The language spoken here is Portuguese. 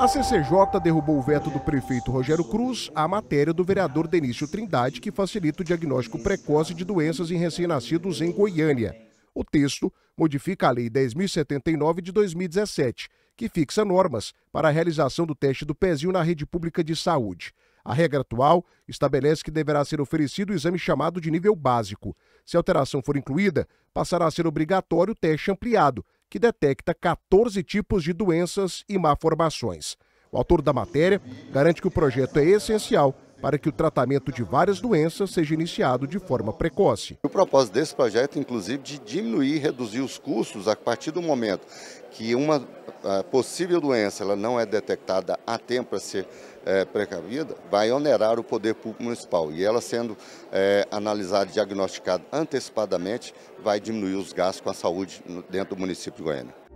A CCJ derrubou o veto do prefeito Rogério Cruz à matéria do vereador Denício Trindade, que facilita o diagnóstico precoce de doenças em recém-nascidos em Goiânia. O texto modifica a Lei 10.079 de 2017, que fixa normas para a realização do teste do pezinho na rede pública de saúde. A regra atual estabelece que deverá ser oferecido o exame chamado de nível básico. Se a alteração for incluída, passará a ser obrigatório o teste ampliado, que detecta 14 tipos de doenças e malformações. O autor da matéria garante que o projeto é essencial para que o tratamento de várias doenças seja iniciado de forma precoce. O propósito desse projeto, inclusive, de diminuir e reduzir os custos a partir do momento que uma a possível doença ela não é detectada a tempo para ser é, precavida, vai onerar o poder público municipal. E ela sendo é, analisada e diagnosticada antecipadamente, vai diminuir os gastos com a saúde dentro do município de Goiânia.